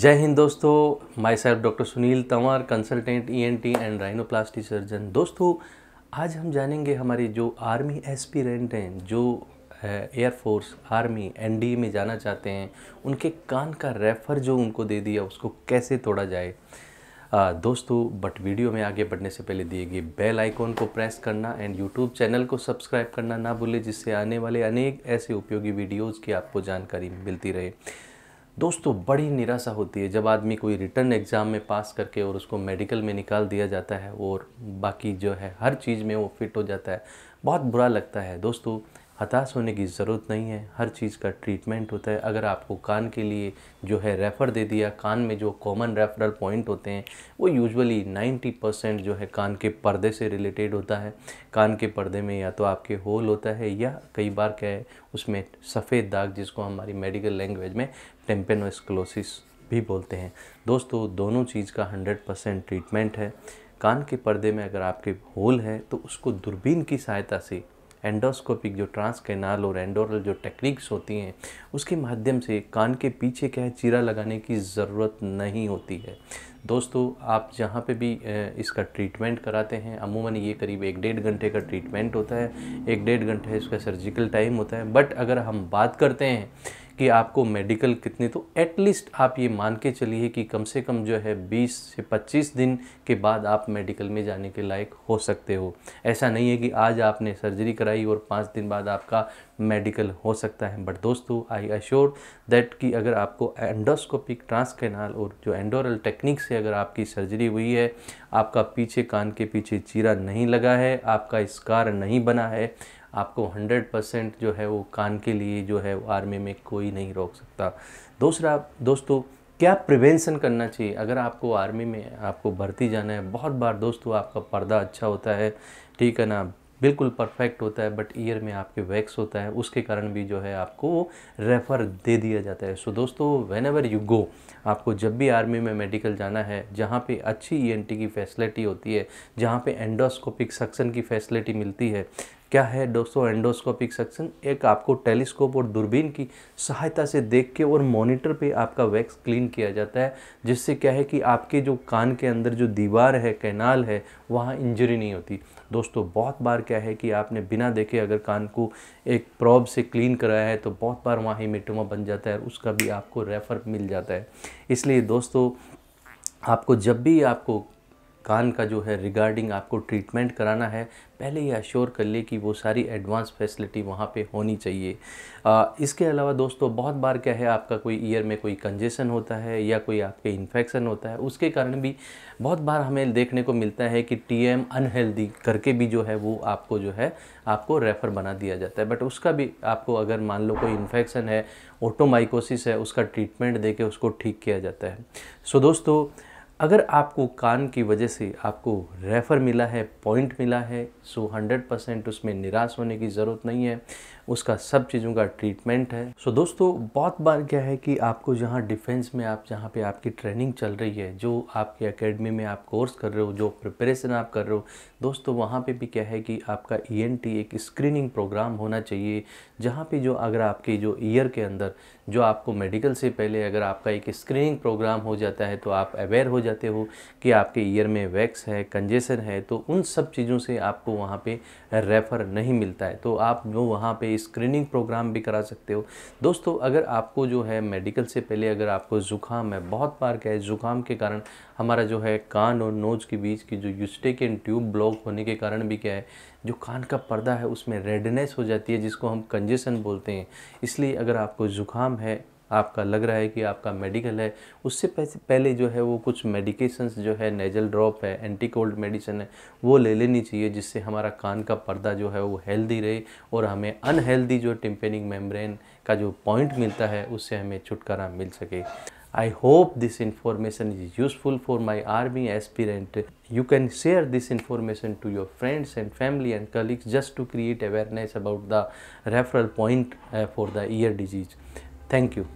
जय हिंद दोस्तों myself doctor Sunil Tanwar consultant ENT and rhinoplasty surgeon दोस्तों आज हम जानेंगे हमारी जो आर्मी एस्पिरेंट हैं जो एयरफोर्स आर्मी एनडीए में जाना चाहते हैं उनके कान का रेफर जो उनको दे दिया उसको कैसे तोड़ा जाए आ, दोस्तों बट वीडियो में आगे बढ़ने से पहले दिए गए बेल आइकॉन को प्रेस करना एंड यूट्यूब चैनल को सब्सक्राइब करना ना भूलें जिससे आने वाले अनेक ऐसे उपयोगी वीडियोज़ की आपको जानकारी मिलती रहे दोस्तों बड़ी निराशा होती है जब आदमी कोई रिटर्न एग्ज़ाम में पास करके और उसको मेडिकल में निकाल दिया जाता है और बाकी जो है हर चीज़ में वो फिट हो जाता है बहुत बुरा लगता है दोस्तों हताश होने की ज़रूरत नहीं है हर चीज़ का ट्रीटमेंट होता है अगर आपको कान के लिए जो है रेफ़र दे दिया कान में जो कॉमन रेफरल पॉइंट होते हैं वो यूजुअली 90 परसेंट जो है कान के पर्दे से रिलेटेड होता है कान के पर्दे में या तो आपके होल होता है या कई बार क्या है उसमें सफ़ेद दाग जिसको हमारी मेडिकल लैंग्वेज में टेम्पेनोस्कलोसिस भी बोलते हैं दोस्तों दोनों चीज़ का हंड्रेड परसेंट ट्रीटमेंट है कान के पर्दे में अगर आपके होल है तो उसको दूरबीन की सहायता से एंडोस्कोपिक जो ट्रांस कैनाल और एंडोरल जो टेक्निक्स होती हैं उसके माध्यम से कान के पीछे क्या है चीरा लगाने की ज़रूरत नहीं होती है दोस्तों आप जहाँ पे भी इसका ट्रीटमेंट कराते हैं अमूमन ये करीब एक डेढ़ घंटे का ट्रीटमेंट होता है एक डेढ़ घंटे इसका सर्जिकल टाइम होता है बट अगर हम बात करते हैं कि आपको मेडिकल कितने तो एटलीस्ट आप ये मान के चलिए कि कम से कम जो है 20 से 25 दिन के बाद आप मेडिकल में जाने के लायक हो सकते हो ऐसा नहीं है कि आज आपने सर्जरी कराई और पाँच दिन बाद आपका मेडिकल हो सकता है बट दोस्तों आई अश्योर दैट कि अगर आपको एंडोस्कोपिक ट्रांसकेनाल और जो एंडोरल टेक्निक्स से अगर आपकी सर्जरी हुई है आपका पीछे कान के पीछे चीरा नहीं लगा है आपका स्कार नहीं बना है आपको 100 परसेंट जो है वो कान के लिए जो है आर्मी में कोई नहीं रोक सकता दूसरा दोस्तों क्या प्रिवेंशन करना चाहिए अगर आपको आर्मी में आपको भर्ती जाना है बहुत बार दोस्तों आपका पर्दा अच्छा होता है ठीक है ना बिल्कुल परफेक्ट होता है बट ईयर में आपके वैक्स होता है उसके कारण भी जो है आपको वो रेफ़र दे दिया जाता है सो so, दोस्तों वेन एवर यू गो आपको जब भी आर्मी में मेडिकल जाना है जहाँ पे अच्छी ई की फैसिलिटी होती है जहाँ पे एंडोस्कोपिक सक्सन की फैसिलिटी मिलती है क्या है दोस्तों एंडोस्कोपिक सक्शन एक आपको टेलीस्कोप और दूरबीन की सहायता से देख के और मॉनिटर पे आपका वैक्स क्लीन किया जाता है जिससे क्या है कि आपके जो कान के अंदर जो दीवार है कैनाल है वहाँ इंजरी नहीं होती दोस्तों बहुत बार क्या है कि आपने बिना देखे अगर कान को एक प्रॉब से क्लीन कराया है तो बहुत बार वहाँ ही मिटोमा बन जाता है और उसका भी आपको रेफर मिल जाता है इसलिए दोस्तों आपको जब भी आपको कान का जो है रिगार्डिंग आपको ट्रीटमेंट कराना है पहले ही अश्योर कर ले कि वो सारी एडवांस फैसिलिटी वहाँ पे होनी चाहिए आ, इसके अलावा दोस्तों बहुत बार क्या है आपका कोई ईयर में कोई कंजेशन होता है या कोई आपके इन्फेक्शन होता है उसके कारण भी बहुत बार हमें देखने को मिलता है कि टी एम अनहेल्दी करके भी जो है वो आपको जो है आपको रेफ़र बना दिया जाता है बट उसका भी आपको अगर मान लो कोई इन्फेक्शन है ओटोमाइकोसिस है उसका ट्रीटमेंट दे के उसको ठीक किया जाता है सो so, दोस्तों अगर आपको कान की वजह से आपको रेफ़र मिला है पॉइंट मिला है सो 100 परसेंट उसमें निराश होने की ज़रूरत नहीं है उसका सब चीज़ों का ट्रीटमेंट है सो so, दोस्तों बहुत बार क्या है कि आपको जहाँ डिफेंस में आप जहाँ पे आपकी ट्रेनिंग चल रही है जो आपकी अकेडमी में आप कोर्स कर रहे हो जो प्रिपरेशन आप कर रहे हो दोस्तों वहाँ पे भी क्या है कि आपका ई e एक स्क्रीनिंग प्रोग्राम होना चाहिए जहाँ पे जो अगर आपके जो ईयर के अंदर जो आपको मेडिकल से पहले अगर आपका एक स्क्रीनिंग प्रोग्राम हो जाता है तो आप अवेयर हो जाते हो कि आपके ईयर में वैक्स है कंजेसन है तो उन सब चीज़ों से आपको वहाँ पर रेफ़र नहीं मिलता है तो आप जो वहाँ पर स्क्रीनिंग प्रोग्राम भी करा सकते हो दोस्तों अगर आपको जो है मेडिकल से पहले अगर आपको ज़ुकाम है बहुत बार क्या है ज़ुकाम के कारण हमारा जो है कान और नोज़ के बीच की जो एंड ट्यूब ब्लॉक होने के कारण भी क्या है जो कान का पर्दा है उसमें रेडनेस हो जाती है जिसको हम कंजेशन बोलते हैं इसलिए अगर आपको ज़ुकाम है आपका लग रहा है कि आपका मेडिकल है उससे पहले जो है वो कुछ मेडिकेशंस जो है नेजल ड्रॉप है एंटी कोल्ड मेडिसिन है वो ले लेनी चाहिए जिससे हमारा कान का पर्दा जो है वो हेल्दी रहे और हमें अनहेल्दी जो टिम्पेनिंग मेम्ब्रेन का जो पॉइंट मिलता है उससे हमें छुटकारा मिल सके I hope this information is useful for my army aspirant. You can share this information to your friends and family and colleagues just to create awareness about the referral point uh, for the ear disease. Thank you.